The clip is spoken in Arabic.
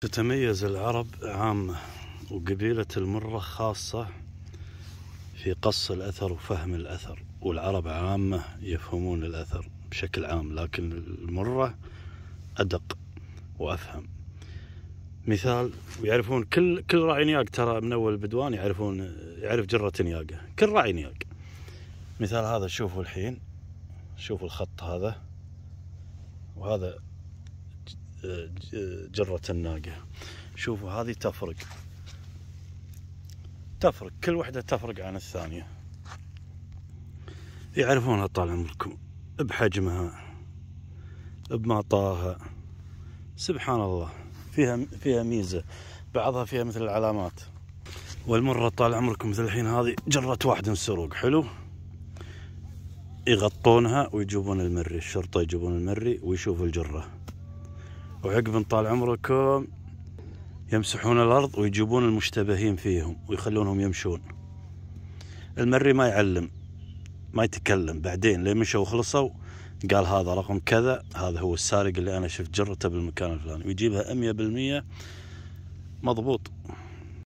تتميز العرب عامة وقبيلة المرة خاصة في قص الأثر وفهم الأثر والعرب عامة يفهمون الأثر بشكل عام لكن المرة أدق وأفهم مثال ويعرفون كل كل راعي نياق ترى من أول البدوان يعرفون يعرف جرة نياقة كل راعي نياق مثال هذا شوفوا الحين شوفوا الخط هذا وهذا جرة الناقة شوفوا هذه تفرق تفرق كل وحدة تفرق عن الثانية يعرفونها طال عمركم بحجمها بمطاها سبحان الله فيها فيها ميزة بعضها فيها مثل العلامات والمرة طال عمركم مثل الحين هذه جرة واحد مسروق حلو يغطونها ويجيبون المري الشرطة يجيبون المري ويشوفوا الجرة وعقب طال عمركم يمسحون الأرض ويجيبون المشتبهين فيهم ويخلونهم يمشون المري ما يعلم ما يتكلم بعدين لين مشوا وخلصوا قال هذا رقم كذا هذا هو السارق اللي أنا شفت جرته بالمكان الفلاني ويجيبها 100% مضبوط